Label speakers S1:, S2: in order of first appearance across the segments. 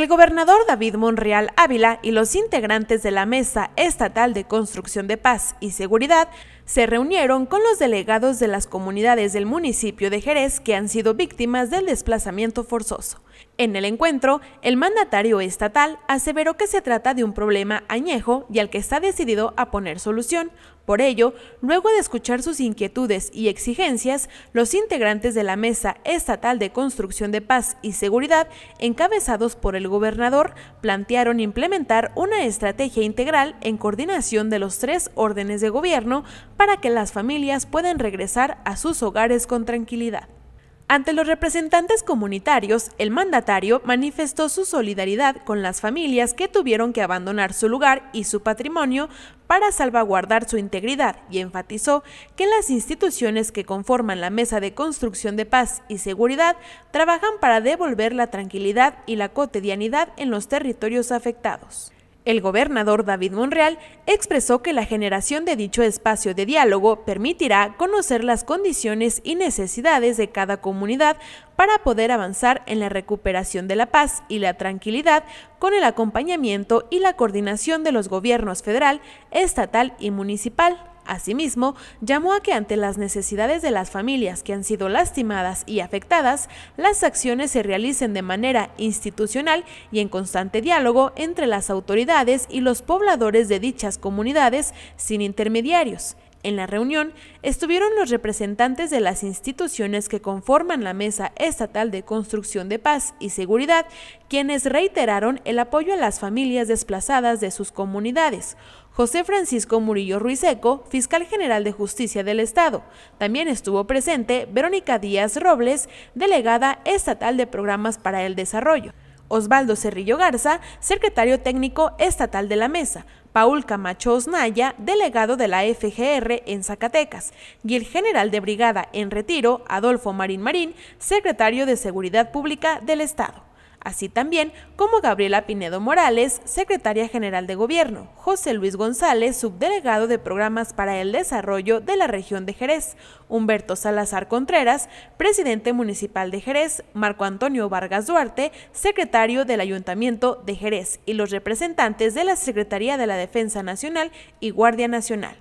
S1: El gobernador David Monreal Ávila y los integrantes de la Mesa Estatal de Construcción de Paz y Seguridad se reunieron con los delegados de las comunidades del municipio de Jerez que han sido víctimas del desplazamiento forzoso. En el encuentro, el mandatario estatal aseveró que se trata de un problema añejo y al que está decidido a poner solución. Por ello, luego de escuchar sus inquietudes y exigencias, los integrantes de la Mesa Estatal de Construcción de Paz y Seguridad, encabezados por el gobernador, plantearon implementar una estrategia integral en coordinación de los tres órdenes de gobierno para que las familias puedan regresar a sus hogares con tranquilidad. Ante los representantes comunitarios, el mandatario manifestó su solidaridad con las familias que tuvieron que abandonar su lugar y su patrimonio para salvaguardar su integridad y enfatizó que las instituciones que conforman la Mesa de Construcción de Paz y Seguridad trabajan para devolver la tranquilidad y la cotidianidad en los territorios afectados. El gobernador David Monreal expresó que la generación de dicho espacio de diálogo permitirá conocer las condiciones y necesidades de cada comunidad para poder avanzar en la recuperación de la paz y la tranquilidad con el acompañamiento y la coordinación de los gobiernos federal, estatal y municipal. Asimismo, llamó a que ante las necesidades de las familias que han sido lastimadas y afectadas, las acciones se realicen de manera institucional y en constante diálogo entre las autoridades y los pobladores de dichas comunidades sin intermediarios. En la reunión estuvieron los representantes de las instituciones que conforman la Mesa Estatal de Construcción de Paz y Seguridad, quienes reiteraron el apoyo a las familias desplazadas de sus comunidades. José Francisco Murillo Ruiseco, fiscal general de justicia del Estado. También estuvo presente Verónica Díaz Robles, delegada estatal de programas para el desarrollo. Osvaldo Cerrillo Garza, secretario técnico estatal de la mesa, Paul Camacho Osnaya, delegado de la FGR en Zacatecas, y el general de brigada en retiro, Adolfo Marín Marín, secretario de Seguridad Pública del Estado así también como Gabriela Pinedo Morales, secretaria general de gobierno, José Luis González, subdelegado de programas para el desarrollo de la región de Jerez, Humberto Salazar Contreras, presidente municipal de Jerez, Marco Antonio Vargas Duarte, secretario del ayuntamiento de Jerez y los representantes de la Secretaría de la Defensa Nacional y Guardia Nacional.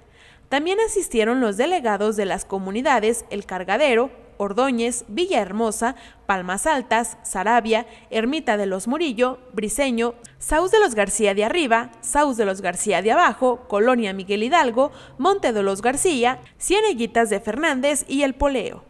S1: También asistieron los delegados de las comunidades El Cargadero, Ordóñez, Villahermosa, Palmas Altas, Sarabia, Ermita de los Murillo, Briseño, Saús de los García de Arriba, Saus de los García de Abajo, Colonia Miguel Hidalgo, Monte de los García, Cieneguitas de Fernández y El Poleo.